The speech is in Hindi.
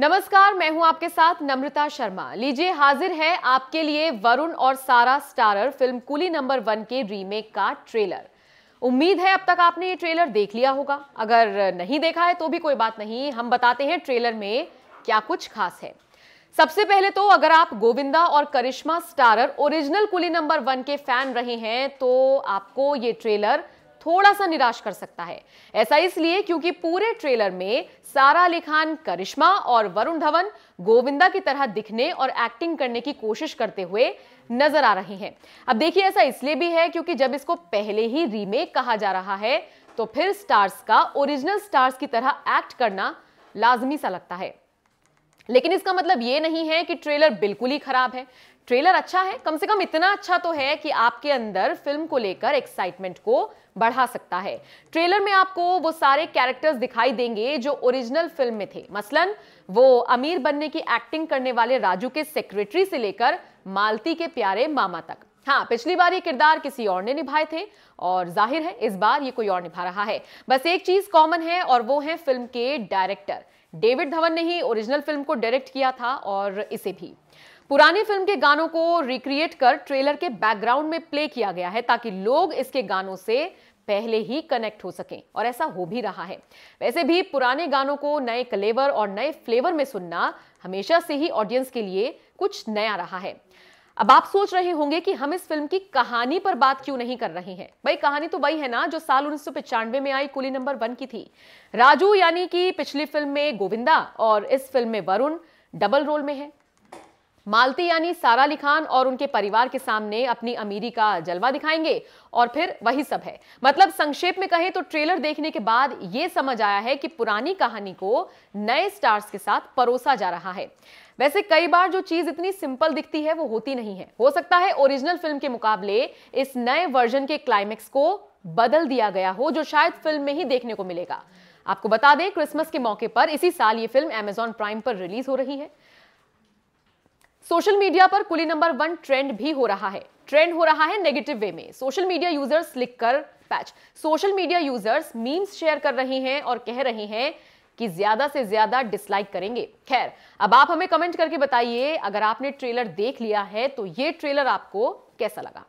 नमस्कार मैं हूं आपके साथ नम्रता शर्मा लीजिए हाजिर है आपके लिए वरुण और Sara starrer film Coolie number one के रीमेक का ट्रेलर उम्मीद है अब तक आपने ये ट्रेलर देख लिया होगा अगर नहीं देखा है तो भी कोई बात नहीं हम बताते हैं ट्रेलर में क्या कुछ खास है सबसे पहले तो अगर आप गोविंदा और Karishma starrer original Coolie number one के फैन रहे हैं तो आपको ये ट्रेलर थोड़ा सा निराश कर सकता है ऐसा इसलिए क्योंकि पूरे ट्रेलर में सारा अली खान करिश्मा और वरुण धवन गोविंदा की तरह दिखने और एक्टिंग करने की कोशिश करते हुए नजर आ रहे हैं अब देखिए ऐसा इसलिए भी है क्योंकि जब इसको पहले ही रीमेक कहा जा रहा है तो फिर स्टार्स का ओरिजिनल स्टार्स की तरह एक्ट करना लाजमी सा लगता है लेकिन इसका मतलब यह नहीं है कि ट्रेलर बिल्कुल ही खराब है ट्रेलर अच्छा है कम से कम इतना अच्छा तो है कि आपके अंदर फिल्म को लेकर एक्साइटमेंट को बढ़ा सकता है ट्रेलर में आपको वो सारे कैरेक्टर्स दिखाई देंगे जो ओरिजिनल फिल्म में थे मसलन वो अमीर बनने की एक्टिंग करने वाले राजू के सेक्रेटरी से लेकर मालती के प्यारे मामा तक हाँ पिछली बार ये किरदार किसी और ने निभाए थे और जाहिर है इस बार ये कोई और निभा रहा है बस एक चीज कॉमन है और वो है फिल्म के डायरेक्टर डेविड धवन ने ही ओरिजिनल फिल्म को डायरेक्ट किया था और इसे भी पुरानी फिल्म के गानों को रिक्रिएट कर ट्रेलर के बैकग्राउंड में प्ले किया गया है ताकि लोग इसके गानों से पहले ही कनेक्ट हो सकें और ऐसा हो भी रहा है वैसे भी पुराने गानों को नए कलेवर और नए फ्लेवर में सुनना हमेशा से ही ऑडियंस के लिए कुछ नया रहा है अब आप सोच रहे होंगे कि हम इस फिल्म की कहानी पर बात क्यों नहीं कर रहे हैं भाई कहानी तो वही है ना जो साल उन्नीस में आई कुली नंबर वन की थी राजू यानी कि पिछली फिल्म में गोविंदा और इस फिल्म में वरुण डबल रोल में है मालती यानी सारा अली खान और उनके परिवार के सामने अपनी अमीरी का जलवा दिखाएंगे और फिर वही सब है मतलब संक्षेप में कहें तो ट्रेलर देखने के बाद यह समझ आया है कि पुरानी कहानी को नए स्टार्स के साथ परोसा जा रहा है वैसे कई बार जो चीज इतनी सिंपल दिखती है वो होती नहीं है हो सकता है ओरिजिनल फिल्म के मुकाबले इस नए वर्जन के क्लाइमेक्स को बदल दिया गया हो जो शायद फिल्म में ही देखने को मिलेगा आपको बता दें क्रिसमस के मौके पर इसी साल ये फिल्म एमेजॉन प्राइम पर रिलीज हो रही है सोशल मीडिया पर कुली नंबर वन ट्रेंड भी हो रहा है ट्रेंड हो रहा है नेगेटिव वे में सोशल मीडिया यूजर्स लिखकर पैच social media users memes share कर रहे हैं और कह रहे हैं कि ज्यादा से ज्यादा डिसलाइक करेंगे खैर अब आप हमें कमेंट करके बताइए अगर आपने ट्रेलर देख लिया है तो ये ट्रेलर आपको कैसा लगा